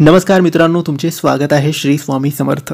नमस्कार मित्रांनो तुमचे स्वागत आहे श्री स्वामी समर्थ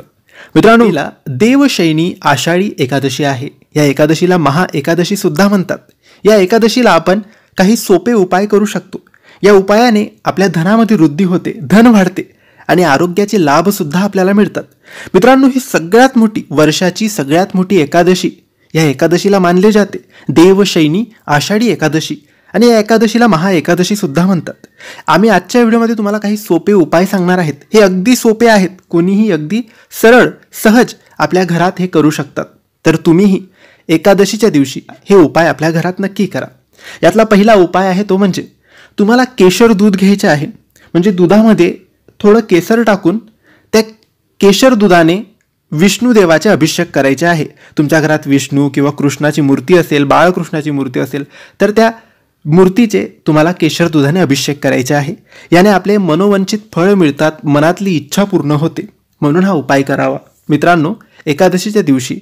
मित्रांनो हिला हो. देवशैनी आषाढी एकादशी आहे या एकादशीला महा एकादशी सुद्धा म्हणतात या एकादशीला आपण काही सोपे उपाय करू शकतो या उपायाने आपल्या धनामध्ये वृद्धी होते धन वाढते आणि आरोग्याचे लाभसुद्धा आपल्याला मिळतात मित्रांनो ही सगळ्यात मोठी वर्षाची सगळ्यात मोठी एकादशी या एकादशीला मानले जाते देवशैनी आषाढी एकादशी आणि या एकादशीला महा एकादशी सुद्धा म्हणतात आम्ही आजच्या व्हिडिओमध्ये तुम्हाला काही सोपे उपाय सांगणार आहेत हे अगदी सोपे आहेत कोणीही अगदी सरळ सहज आपल्या घरात हे करू शकतात तर तुम्हीही एकादशीच्या दिवशी हे उपाय आपल्या घरात नक्की करा यातला पहिला उपाय आहे तो म्हणजे तुम्हाला केशर दूध घ्यायचे आहे म्हणजे दुधामध्ये थोडं केसर टाकून त्या केशर दुधाने विष्णुदेवाचे अभिषेक करायचे आहे तुमच्या घरात विष्णू किंवा कृष्णाची मूर्ती असेल बाळकृष्णाची मूर्ती असेल तर त्या मूर्तीचे तुम्हाला केशर दुधाने अभिषेक करायचे आहे याने आपले मनोवंचित फळ मिळतात मनातली इच्छा पूर्ण होते म्हणून हा उपाय करावा मित्रांनो एकादशीच्या दिवशी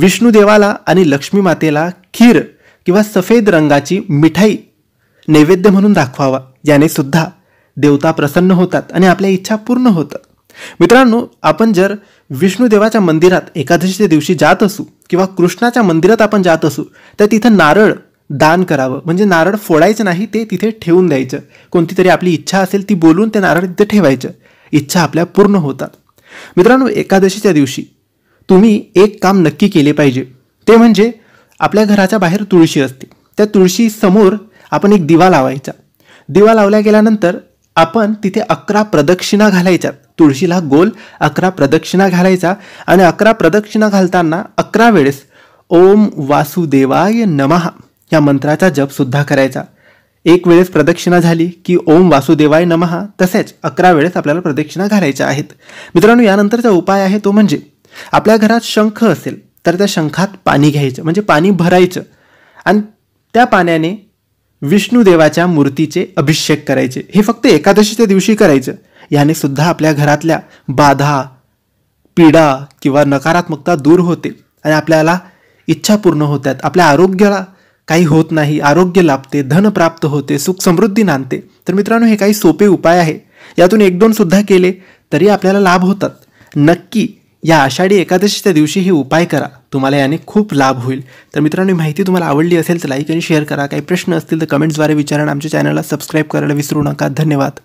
विष्णूदेवाला आणि लक्ष्मी मातेला खीर किंवा सफेद रंगाची मिठाई नैवेद्य म्हणून दाखवावा याने सुद्धा देवता प्रसन्न होतात आणि आपल्या इच्छा पूर्ण होतात मित्रांनो आपण जर विष्णूदेवाच्या मंदिरात एकादशीच्या दिवशी जात असू किंवा कृष्णाच्या मंदिरात आपण जात असू तर तिथं नारळ दान करावं म्हणजे नारळ फोडायचं नाही ते तिथे ठेवून द्यायचं कोणती तरी आपली इच्छा असेल ती बोलून ते नारळ तिथे ठेवायचं इच्छा आपल्या पूर्ण होतात मित्रांनो एकादशीच्या दिवशी तुम्ही एक काम नक्की केले पाहिजे ते म्हणजे आपल्या घराच्या बाहेर तुळशी असते त्या तुळशीसमोर आपण एक दिवा लावायचा दिवा लावल्या गेल्यानंतर आपण तिथे अकरा प्रदक्षिणा घालायच्या तुळशीला गोल अकरा प्रदक्षिणा घालायचा आणि अकरा प्रदक्षिणा घालताना अकरा वेळेस ओम वासुदेवाय नमहा या मंत्राचा जप सुद्धा करायचा एक वेळेस प्रदक्षिणा झाली की ओम वासुदेवाय नमहा तसेच अकरा वेळेस आपल्याला प्रदक्षिणा घालायच्या आहेत मित्रांनो यानंतरचा उपाय आहे तो म्हणजे आपल्या घरात शंख असेल तर त्या शंखात पाणी घ्यायचं म्हणजे पाणी भरायचं आणि त्या पाण्याने विष्णुदेवाच्या मूर्तीचे अभिषेक करायचे हे फक्त एकादशीच्या दिवशी करायचं याने सुद्धा आपल्या घरातल्या बाधा पीडा किंवा नकारात्मकता दूर होते आणि आपल्याला इच्छा पूर्ण होतात आपल्या आरोग्याला काही होत नाही आरोग्य लाभते धन प्राप्त होते सुख समृद्धी नांदते तर मित्रांनो हे काही सोपे उपाय आहे यातून एक दोन सुद्धा केले तरी आपल्याला लाभ होतात नक्की या आषाढी एकादशीच्या दिवशी हे उपाय करा तुम्हाला याने खूप लाभ होईल तर मित्रांनो माहिती तुम्हाला आवडली असेल तर लाईक आणि शेअर करा काही प्रश्न असतील तर कमेंट्सद्वारे विचारा आमच्या चॅनलला सबस्क्राईब करायला विसरू नका धन्यवाद